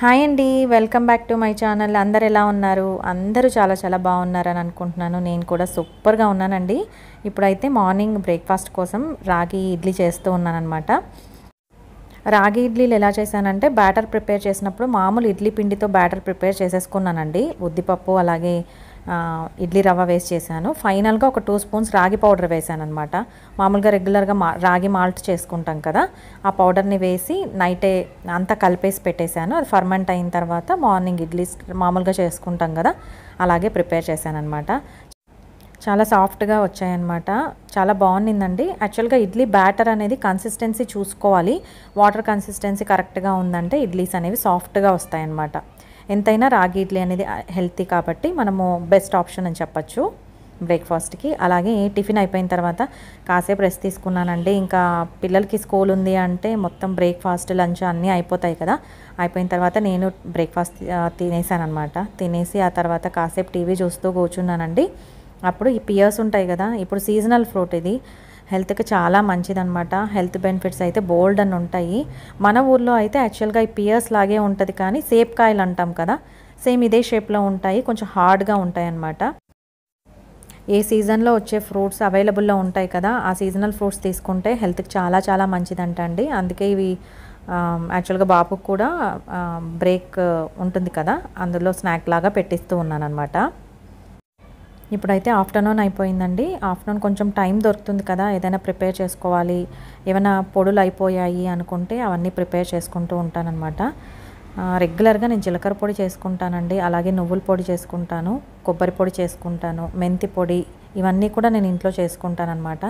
hi అండి welcome back to my channel అందరు ఎలా ఉన్నారు అందరూ చాలా చాలా బాగున్నారని అనుకుంటున్నాను నేను కూడా సూపర్గా ఉన్నానండి ఇప్పుడైతే మార్నింగ్ బ్రేక్ఫాస్ట్ కోసం రాగి ఇడ్లీ చేస్తూ ఉన్నాను అనమాట రాగి ఇడ్లీలు ఎలా చేశానంటే బ్యాటర్ ప్రిపేర్ చేసినప్పుడు మామూలు ఇడ్లీ పిండితో బ్యాటర్ ప్రిపేర్ చేసేసుకున్నానండి ఉద్దిపప్పు అలాగే ఇడ్లీ రవ్వ వేసి చేశాను ఫైనల్గా ఒక టూ స్పూన్స్ రాగి పౌడర్ వేసాను అనమాట మామూలుగా రెగ్యులర్గా మా రాగి మాల్ట్ చేసుకుంటాం కదా ఆ పౌడర్ని వేసి నైటే అంతా కలిపేసి పెట్టేశాను అది ఫర్మెంట్ అయిన తర్వాత మార్నింగ్ ఇడ్లీ మామూలుగా చేసుకుంటాం కదా అలాగే ప్రిపేర్ చేశాను అనమాట చాలా సాఫ్ట్గా వచ్చాయన్నమాట చాలా బాగుండిందండి యాక్చువల్గా ఇడ్లీ బ్యాటర్ అనేది కన్సిస్టెన్సీ చూసుకోవాలి వాటర్ కన్సిస్టెన్సీ కరెక్ట్గా ఉందంటే ఇడ్లీస్ అనేవి సాఫ్ట్గా వస్తాయన్నమాట ఎంతైనా రాగి ఇడ్లీ అనేది హెల్తీ కాబట్టి మనము బెస్ట్ ఆప్షన్ అని చెప్పచ్చు బ్రేక్ఫాస్ట్కి అలాగే టిఫిన్ అయిపోయిన తర్వాత కాసేపు రెస్ట్ తీసుకున్నానండి ఇంకా పిల్లలకి స్కూల్ ఉంది అంటే మొత్తం బ్రేక్ఫాస్ట్ లంచ్ అన్నీ అయిపోతాయి కదా అయిపోయిన తర్వాత నేను బ్రేక్ఫాస్ట్ తినేసాను అనమాట తినేసి ఆ తర్వాత కాసేపు టీవీ చూస్తూ కూర్చున్నానండి అప్పుడు ఈ పియర్స్ ఉంటాయి కదా ఇప్పుడు సీజనల్ ఫ్రూట్ ఇది హెల్త్కి చాలా మంచిదనమాట హెల్త్ బెనిఫిట్స్ అయితే బోల్డ్ అని ఉంటాయి మన ఊర్లో అయితే యాక్చువల్గా ఈ పియర్స్ లాగే ఉంటుంది కానీ కాయలు అంటాం కదా సేమ్ ఇదే షేప్లో ఉంటాయి కొంచెం హార్డ్గా ఉంటాయి అన్నమాట ఏ సీజన్లో వచ్చే ఫ్రూట్స్ అవైలబుల్లో ఉంటాయి కదా ఆ సీజనల్ ఫ్రూట్స్ తీసుకుంటే హెల్త్కి చాలా చాలా అండి అందుకే ఇవి యాక్చువల్గా బాపుకు కూడా బ్రేక్ ఉంటుంది కదా అందులో స్నాక్ లాగా పెట్టిస్తూ ఉన్నాను అనమాట ఇప్పుడైతే ఆఫ్టర్నూన్ అయిపోయిందండి ఆఫ్టర్నూన్ కొంచెం టైం దొరుకుతుంది కదా ఏదైనా ప్రిపేర్ చేసుకోవాలి ఏమైనా పొడులు అయిపోయాయి అనుకుంటే అవన్నీ ప్రిపేర్ చేసుకుంటూ ఉంటానన్నమాట రెగ్యులర్గా నేను జీలకర్ర పొడి చేసుకుంటానండి అలాగే నువ్వుల పొడి చేసుకుంటాను కొబ్బరి పొడి చేసుకుంటాను మెంతి పొడి ఇవన్నీ కూడా నేను ఇంట్లో చేసుకుంటానమాట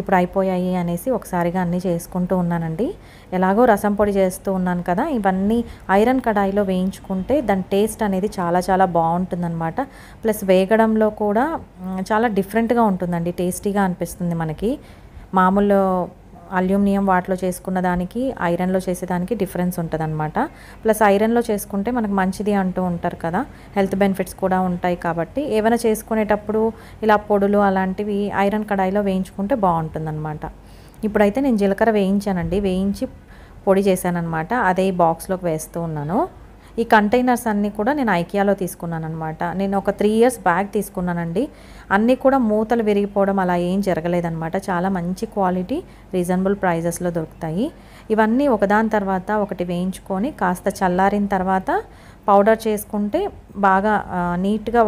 ఇప్పుడు అయిపోయాయి అనేసి ఒకసారిగా అన్నీ చేసుకుంటూ ఉన్నానండి ఎలాగో రసం పొడి చేస్తూ ఉన్నాను కదా ఇవన్నీ ఐరన్ కడాయిలో వేయించుకుంటే దాని టేస్ట్ అనేది చాలా చాలా బాగుంటుందన్నమాట ప్లస్ వేగడంలో కూడా చాలా డిఫరెంట్గా ఉంటుందండి టేస్టీగా అనిపిస్తుంది మనకి మామూలు అల్యూమినియం వాటిలో చేసుకున్న దానికి ఐరన్లో చేసేదానికి డిఫరెన్స్ ఉంటుంది అనమాట ప్లస్ ఐరన్లో చేసుకుంటే మనకు మంచిది అంటూ ఉంటారు కదా హెల్త్ బెనిఫిట్స్ కూడా ఉంటాయి కాబట్టి ఏమైనా చేసుకునేటప్పుడు ఇలా పొడులు అలాంటివి ఐరన్ కడాయిలో వేయించుకుంటే అనమాట ఇప్పుడైతే నేను జీలకర్ర వేయించానండి వేయించి పొడి అనమాట అదే బాక్స్లోకి వేస్తూ ఉన్నాను ఈ కంటైనర్స్ అన్నీ కూడా నేను ఐకియాలో తీసుకున్నాను అనమాట నేను ఒక త్రీ ఇయర్స్ బ్యాగ్ తీసుకున్నానండి అన్నీ కూడా మూతలు విరిగిపోవడం అలా ఏం జరగలేదనమాట చాలా మంచి క్వాలిటీ రీజనబుల్ ప్రైజెస్లో దొరుకుతాయి ఇవన్నీ ఒకదాని తర్వాత ఒకటి వేయించుకొని కాస్త చల్లారిన తర్వాత పౌడర్ చేసుకుంటే బాగా నీట్గా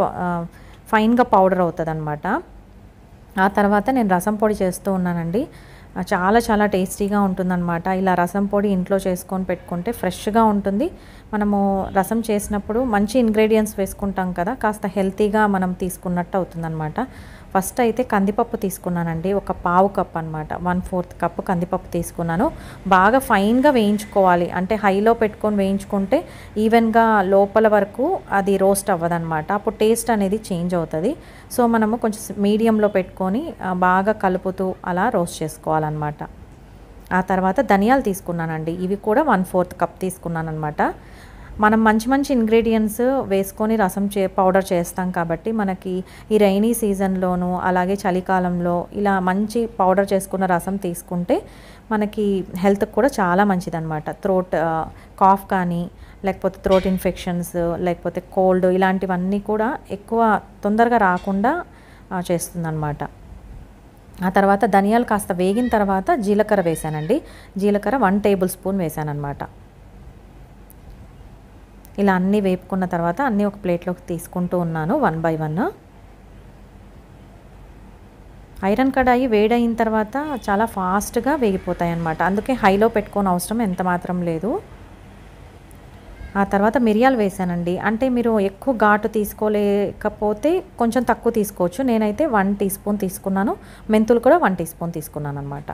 ఫైన్గా పౌడర్ అవుతుంది అనమాట ఆ తర్వాత నేను రసం పొడి చేస్తూ ఉన్నానండి చాలా చాలా టేస్టీగా ఉంటుందన్నమాట ఇలా రసం పొడి ఇంట్లో చేసుకొని పెట్టుకుంటే ఫ్రెష్గా ఉంటుంది మనము రసం చేసినప్పుడు మంచి ఇంగ్రీడియంట్స్ వేసుకుంటాం కదా కాస్త హెల్తీగా మనం తీసుకున్నట్టు అవుతుందన్నమాట ఫస్ట్ అయితే కందిపప్పు తీసుకున్నానండి ఒక పావు కప్ అనమాట వన్ ఫోర్త్ కప్ కందిపప్పు తీసుకున్నాను బాగా ఫైన్గా వేయించుకోవాలి అంటే హైలో పెట్టుకొని వేయించుకుంటే ఈవెన్గా లోపల వరకు అది రోస్ట్ అవ్వదనమాట అప్పుడు టేస్ట్ అనేది చేంజ్ అవుతుంది సో మనము కొంచెం మీడియంలో పెట్టుకొని బాగా కలుపుతూ అలా రోస్ట్ చేసుకోవాలన్నమాట ఆ తర్వాత ధనియాలు తీసుకున్నానండి ఇవి కూడా వన్ ఫోర్త్ కప్ తీసుకున్నాను అనమాట మనం మంచి మంచి ఇంగ్రీడియంట్స్ వేసుకొని రసం చే పౌడర్ చేస్తాం కాబట్టి మనకి ఈ రైనీ సీజన్లోనూ అలాగే చలికాలంలో ఇలా మంచి పౌడర్ చేసుకున్న రసం తీసుకుంటే మనకి హెల్త్ కూడా చాలా మంచిదన్నమాట థ్రోట్ కాఫ్ uh, కానీ లేకపోతే థ్రోట్ ఇన్ఫెక్షన్స్ లేకపోతే కోల్డ్ ఇలాంటివన్నీ కూడా ఎక్కువ తొందరగా రాకుండా చేస్తుందన్నమాట ఆ తర్వాత ధనియాలు కాస్త వేగిన తర్వాత జీలకర్ర వేశానండి జీలకర్ర వన్ టేబుల్ స్పూన్ వేశానన్నమాట ఇలా అన్నీ వేపుకున్న తర్వాత అన్నీ ఒక ప్లేట్లోకి తీసుకుంటూ ఉన్నాను one by one iron kadai వేడైన తర్వాత చాలా ఫాస్ట్గా వేగిపోతాయి అన్నమాట అందుకే హైలో పెట్టుకోని అవసరం ఎంత మాత్రం లేదు ఆ తర్వాత మిరియాలు వేసానండి అంటే మీరు ఎక్కువ ఘాటు తీసుకోలేకపోతే కొంచెం తక్కువ తీసుకోవచ్చు నేనైతే వన్ టీ స్పూన్ తీసుకున్నాను మెంతులు కూడా వన్ టీ స్పూన్ తీసుకున్నాను అనమాట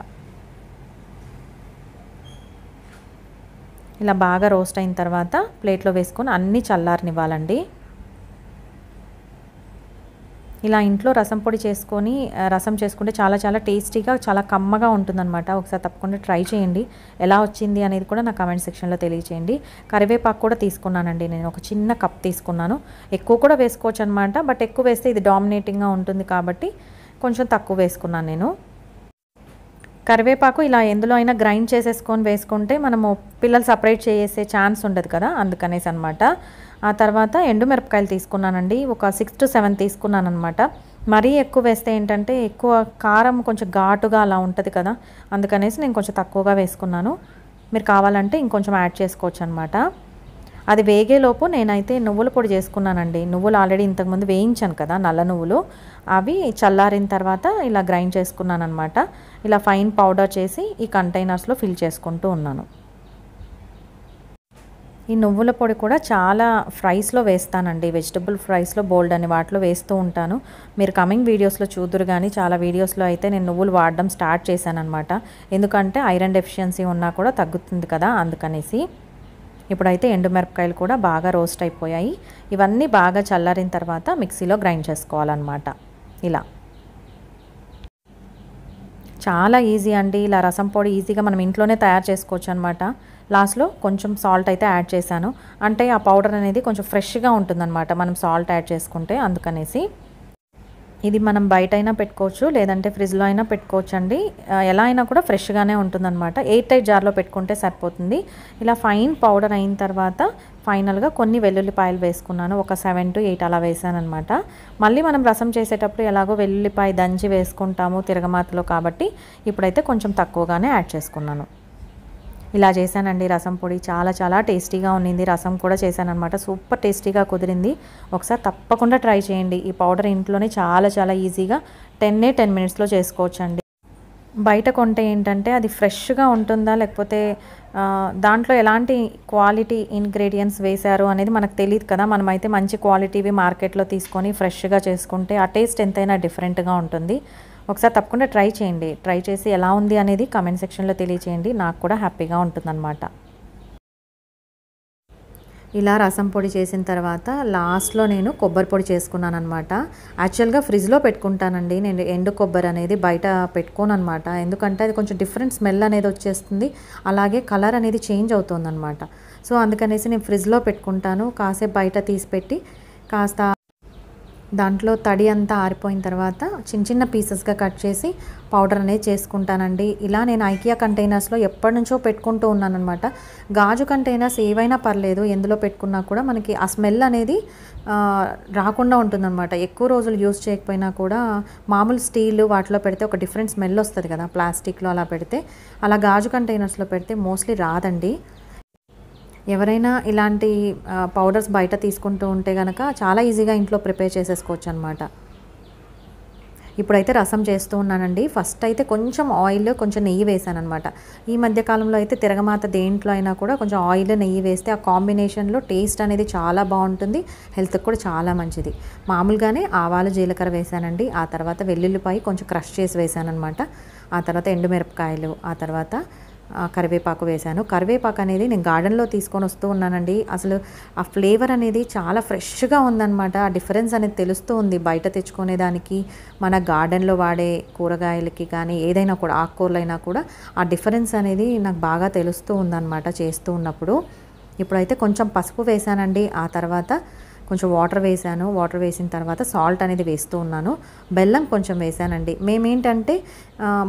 ఇలా బాగా రోస్ట్ అయిన తర్వాత ప్లేట్లో వేసుకొని అన్నీ చల్లారనివ్వాలండి ఇలా ఇంట్లో రసం పొడి చేసుకొని రసం చేసుకుంటే చాలా చాలా టేస్టీగా చాలా కమ్మగా ఉంటుందన్నమాట ఒకసారి తప్పకుండా ట్రై చేయండి ఎలా వచ్చింది అనేది కూడా నా కమెంట్ సెక్షన్లో తెలియచేయండి కరివేపాకు కూడా తీసుకున్నానండి నేను ఒక చిన్న కప్ తీసుకున్నాను ఎక్కువ కూడా వేసుకోవచ్చు అనమాట బట్ ఎక్కువ వేస్తే ఇది డామినేటింగ్గా ఉంటుంది కాబట్టి కొంచెం తక్కువ వేసుకున్నాను నేను కరివేపాకు ఇలా ఎందులో అయినా గ్రైండ్ చేసేసుకొని వేసుకుంటే మనము పిల్లలు సపరేట్ చేసే ఛాన్స్ ఉండదు కదా అందుకనేసి అనమాట ఆ తర్వాత ఎండుమిరపకాయలు తీసుకున్నానండి ఒక సిక్స్ టు సెవెన్ తీసుకున్నాను అనమాట మరీ ఎక్కువ వేస్తే ఏంటంటే ఎక్కువ కారం కొంచెం ఘాటుగా అలా ఉంటుంది కదా అందుకనేసి నేను కొంచెం తక్కువగా వేసుకున్నాను మీరు కావాలంటే ఇంకొంచెం యాడ్ చేసుకోవచ్చు అనమాట అది వేగేలోపు నేనైతే నువ్వుల పొడి చేసుకున్నానండి నువ్వులు ఆల్రెడీ ఇంతకుముందు వేయించాను కదా నల్ల నువ్వులు అవి చల్లారిన తర్వాత ఇలా గ్రైండ్ చేసుకున్నాను అనమాట ఇలా ఫైన్ పౌడర్ చేసి ఈ కంటైనర్స్లో ఫిల్ చేసుకుంటూ ఉన్నాను ఈ నువ్వుల పొడి కూడా చాలా ఫ్రైస్లో వేస్తానండి వెజిటబుల్ ఫ్రైస్లో బోల్డ్ అని వాటిలో వేస్తూ ఉంటాను మీరు కమింగ్ వీడియోస్లో చూదురు కానీ చాలా వీడియోస్లో అయితే నేను నువ్వులు వాడడం స్టార్ట్ చేశాను అనమాట ఎందుకంటే ఐరన్ డెఫిషియన్సీ ఉన్నా కూడా తగ్గుతుంది కదా అందుకనేసి ఇప్పుడైతే ఎండుమిరపకాయలు కూడా బాగా రోస్ట్ అయిపోయాయి ఇవన్నీ బాగా చల్లారిన తర్వాత మిక్సీలో గ్రైండ్ చేసుకోవాలన్నమాట ఇలా చాలా ఈజీ అండి ఇలా రసం పొడి ఈజీగా మనం ఇంట్లోనే తయారు చేసుకోవచ్చు అనమాట లాస్ట్లో కొంచెం సాల్ట్ అయితే యాడ్ చేశాను అంటే ఆ పౌడర్ అనేది కొంచెం ఫ్రెష్గా ఉంటుందన్నమాట మనం సాల్ట్ యాడ్ చేసుకుంటే అందుకనేసి ఇది మనం బయట అయినా పెట్టుకోవచ్చు లేదంటే ఫ్రిడ్జ్లో అయినా పెట్టుకోవచ్చు అండి ఎలా అయినా కూడా ఫ్రెష్గానే ఉంటుందన్నమాట ఎయిర్ టైట్ జార్లో పెట్టుకుంటే సరిపోతుంది ఇలా ఫైన్ పౌడర్ అయిన తర్వాత ఫైనల్గా కొన్ని వెల్లుల్లిపాయలు వేసుకున్నాను ఒక సెవెన్ టు ఎయిట్ అలా వేసాను అనమాట మళ్ళీ మనం రసం చేసేటప్పుడు ఎలాగో వెల్లుల్లిపాయ దంచి వేసుకుంటాము తిరగమాతలో కాబట్టి ఇప్పుడైతే కొంచెం తక్కువగానే యాడ్ చేసుకున్నాను ఇలా చేశానండి రసం పొడి చాలా చాలా టేస్టీగా ఉన్నింది రసం కూడా చేశానమాట సూపర్ టేస్టీగా కుదిరింది ఒకసారి తప్పకుండా ట్రై చేయండి ఈ పౌడర్ ఇంట్లోనే చాలా చాలా ఈజీగా టెన్ టెన్ మినిట్స్లో చేసుకోవచ్చండి బయట కొంటే ఏంటంటే అది ఫ్రెష్గా ఉంటుందా లేకపోతే దాంట్లో ఎలాంటి క్వాలిటీ ఇంగ్రీడియంట్స్ వేశారు అనేది మనకు తెలియదు కదా మనమైతే మంచి క్వాలిటీవి మార్కెట్లో తీసుకొని ఫ్రెష్గా చేసుకుంటే ఆ టేస్ట్ ఎంతైనా డిఫరెంట్గా ఉంటుంది ఒకసారి తప్పకుండా ట్రై చేయండి ట్రై చేసి ఎలా ఉంది అనేది కామెంట్ సెక్షన్లో తెలియచేయండి నాకు కూడా హ్యాపీగా ఉంటుందన్నమాట ఇలా రసం పొడి చేసిన తర్వాత లాస్ట్లో నేను కొబ్బరి పొడి చేసుకున్నాను అనమాట యాక్చువల్గా ఫ్రిడ్జ్లో పెట్టుకుంటానండి నేను ఎండు కొబ్బరి అనేది బయట పెట్టుకోను అనమాట ఎందుకంటే అది కొంచెం డిఫరెంట్ స్మెల్ అనేది వచ్చేస్తుంది అలాగే కలర్ అనేది చేంజ్ అవుతుంది అనమాట సో అందుకనేసి నేను ఫ్రిడ్జ్లో పెట్టుకుంటాను కాసేపు బయట తీసి పెట్టి కాస్త దాంట్లో తడి అంతా ఆరిపోయిన తర్వాత చిన్న చిన్న పీసెస్గా కట్ చేసి పౌడర్ అనేది చేసుకుంటానండి ఇలా నేను ఐకియా కంటైనర్స్లో ఎప్పటి నుంచో పెట్టుకుంటూ ఉన్నానమాట గాజు కంటైనర్స్ ఏవైనా పర్లేదు ఎందులో పెట్టుకున్నా కూడా మనకి ఆ స్మెల్ అనేది రాకుండా ఉంటుందన్నమాట ఎక్కువ రోజులు యూజ్ చేయకపోయినా కూడా మామూలు స్టీల్ వాటిలో పెడితే ఒక డిఫరెంట్ స్మెల్ వస్తుంది కదా ప్లాస్టిక్లో అలా పెడితే అలా గాజు కంటైనర్స్లో పెడితే మోస్ట్లీ రాదండి ఎవరైనా ఇలాంటి పౌడర్స్ బయట తీసుకుంటూ ఉంటే కనుక చాలా ఈజీగా ఇంట్లో ప్రిపేర్ చేసేసుకోవచ్చు అనమాట ఇప్పుడైతే రసం చేస్తూ ఉన్నానండి ఫస్ట్ అయితే కొంచెం ఆయిల్ కొంచెం నెయ్యి వేసాను అనమాట ఈ మధ్యకాలంలో అయితే తిరగమాత దేంట్లో అయినా కూడా కొంచెం ఆయిల్ నెయ్యి వేస్తే ఆ కాంబినేషన్లో టేస్ట్ అనేది చాలా బాగుంటుంది హెల్త్కి కూడా చాలా మంచిది మామూలుగానే ఆవాలు జీలకర్ర వేసానండి ఆ తర్వాత వెల్లుల్లిపాయ కొంచెం క్రష్ చేసి వేసాను అనమాట ఆ తర్వాత ఎండుమిరపకాయలు ఆ తర్వాత కరివేపాకు వేశాను కరివేపాకు అనేది నేను గార్డెన్లో తీసుకొని వస్తూ ఉన్నానండి అసలు ఆ ఫ్లేవర్ అనేది చాలా ఫ్రెష్గా ఉందన్నమాట ఆ డిఫరెన్స్ అనేది తెలుస్తూ ఉంది బయట తెచ్చుకునే దానికి మన గార్డెన్లో వాడే కూరగాయలకి కానీ ఏదైనా కూడా ఆకుకూరలైనా కూడా ఆ డిఫరెన్స్ అనేది నాకు బాగా తెలుస్తూ ఉందన్నమాట చేస్తూ ఉన్నప్పుడు ఇప్పుడైతే కొంచెం పసుపు వేశానండి ఆ తర్వాత కొంచెం వాటర్ వేసాను వాటర్ వేసిన తర్వాత సాల్ట్ అనేది వేస్తూ ఉన్నాను బెల్లం కొంచెం వేసానండి మేమేంటంటే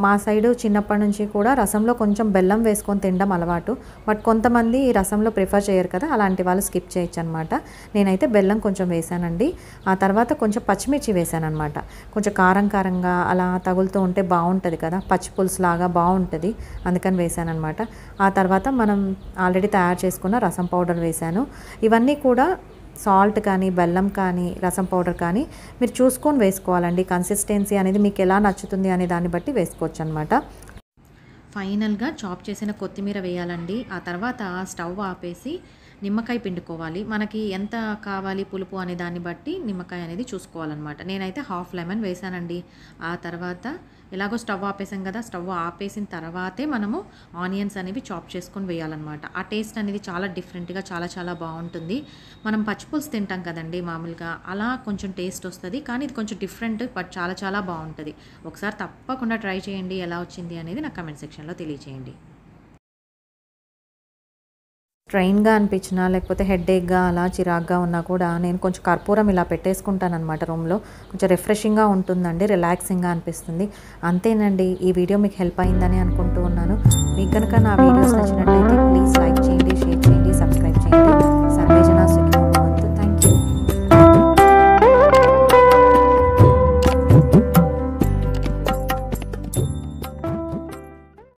మా సైడు చిన్నప్పటి నుంచి కూడా రసంలో కొంచెం బెల్లం వేసుకొని తినడం అలవాటు బట్ కొంతమంది రసంలో ప్రిఫర్ చేయరు కదా అలాంటి వాళ్ళు స్కిప్ చేయొచ్చు అనమాట నేనైతే బెల్లం కొంచెం వేసానండి ఆ తర్వాత కొంచెం పచ్చిమిర్చి వేసానమాట కొంచెం కారం కారంగా అలా తగులుతూ ఉంటే బాగుంటుంది కదా పచ్చి పులుసు లాగా బాగుంటుంది అందుకని వేసానమాట ఆ తర్వాత మనం ఆల్రెడీ తయారు చేసుకున్న రసం పౌడర్ వేసాను ఇవన్నీ కూడా సాల్ట్ కానీ బెల్లం కానీ రసం పౌడర్ కానీ మీరు చూసుకొని వేసుకోవాలండి కన్సిస్టెన్సీ అనేది మీకు ఎలా నచ్చుతుంది అనే దాన్ని బట్టి వేసుకోవచ్చు అనమాట ఫైనల్గా చాప్ చేసిన కొత్తిమీర వేయాలండి ఆ తర్వాత స్టవ్ ఆపేసి నిమ్మకాయ పిండుకోవాలి మనకి ఎంత కావాలి పులుపు అనే దాన్ని బట్టి నిమ్మకాయ అనేది చూసుకోవాలన్నమాట నేనైతే హాఫ్ లెమన్ వేసానండి ఆ తర్వాత ఎలాగో స్టవ్ ఆపేసాం కదా స్టవ్ ఆపేసిన తర్వాతే మనము ఆనియన్స్ అనేవి చాప్ చేసుకొని వేయాలన్నమాట ఆ టేస్ట్ అనేది చాలా డిఫరెంట్గా చాలా చాలా బాగుంటుంది మనం పచ్చిపులుసు తింటాం కదండి మామూలుగా అలా కొంచెం టేస్ట్ వస్తుంది కానీ ఇది కొంచెం డిఫరెంట్ బట్ చాలా చాలా బాగుంటుంది ఒకసారి తప్పకుండా ట్రై చేయండి ఎలా వచ్చింది అనేది నాకు కమెంట్ సెక్షన్లో తెలియజేయండి స్ట్రెయిన్గా అనిపించినా లేకపోతే హెడ్ఏక్గా అలా చిరాగ్గా ఉన్నా కూడా నేను కొంచెం కర్పూరం ఇలా పెట్టేసుకుంటానమాట రూమ్లో కొంచెం రిఫ్రెషింగ్గా ఉంటుందండి రిలాక్సింగ్గా అనిపిస్తుంది అంతేనండి ఈ వీడియో మీకు హెల్ప్ అయిందని అనుకుంటూ ఉన్నాను మీకు కనుక నా వీడియోస్ నచ్చినట్లయితే ప్లీజ్ లైక్